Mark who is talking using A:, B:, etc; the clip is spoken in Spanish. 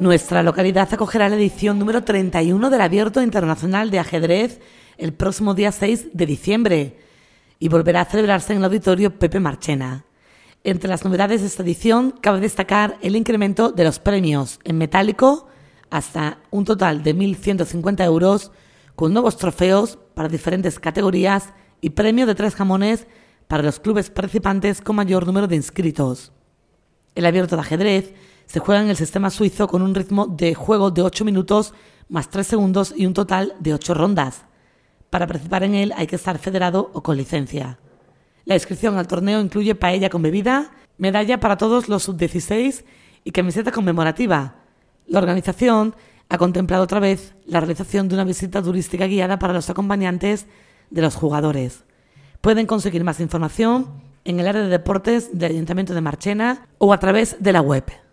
A: Nuestra localidad acogerá la edición número 31 del Abierto Internacional de Ajedrez el próximo día 6 de diciembre y volverá a celebrarse en el auditorio Pepe Marchena. Entre las novedades de esta edición cabe destacar el incremento de los premios en metálico hasta un total de 1.150 euros con nuevos trofeos para diferentes categorías y premio de tres jamones para los clubes participantes con mayor número de inscritos. El abierto de ajedrez se juega en el sistema suizo con un ritmo de juego de 8 minutos más 3 segundos y un total de 8 rondas. Para participar en él hay que estar federado o con licencia. La inscripción al torneo incluye paella con bebida, medalla para todos los sub-16 y camiseta conmemorativa. La organización ha contemplado otra vez la realización de una visita turística guiada para los acompañantes de los jugadores. Pueden conseguir más información en el área de deportes del Ayuntamiento de Marchena o a través de la web.